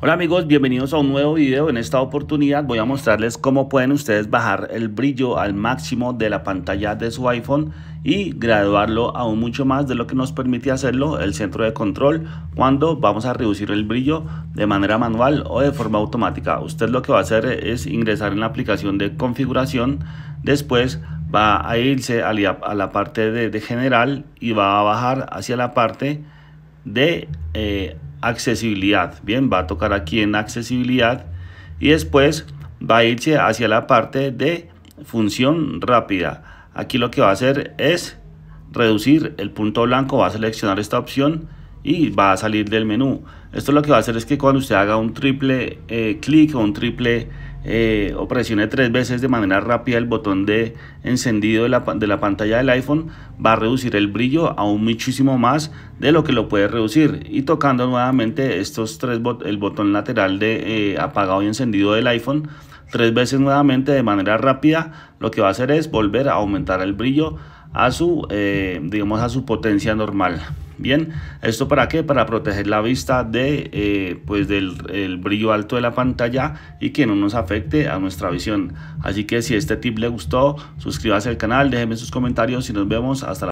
Hola amigos, bienvenidos a un nuevo video. En esta oportunidad voy a mostrarles cómo pueden ustedes bajar el brillo al máximo de la pantalla de su iPhone y graduarlo aún mucho más de lo que nos permite hacerlo el centro de control cuando vamos a reducir el brillo de manera manual o de forma automática. Usted lo que va a hacer es ingresar en la aplicación de configuración, después va a irse a la parte de, general y va a bajar hacia la parte de... Eh, accesibilidad. Bien, va a tocar aquí en accesibilidad y después va a irse hacia la parte de función rápida. Aquí lo que va a hacer es reducir el punto blanco, va a seleccionar esta opción y va a salir del menú. Esto lo que va a hacer es que cuando usted haga un triple eh, clic o un triple eh, o presione tres veces de manera rápida el botón de encendido de la, pantalla del iPhone va a reducir el brillo aún muchísimo más de lo que lo puede reducir y tocando nuevamente estos tres el botón lateral de eh, apagado y encendido del iPhone tres veces nuevamente de manera rápida lo que va a hacer es volver a aumentar el brillo a su eh, digamos a su potencia normal Bien, ¿esto para qué? Para proteger la vista de, eh, pues del brillo alto de la pantalla y que no nos afecte a nuestra visión. Así que si este tip le gustó, suscríbase al canal, déjenme sus comentarios y nos vemos hasta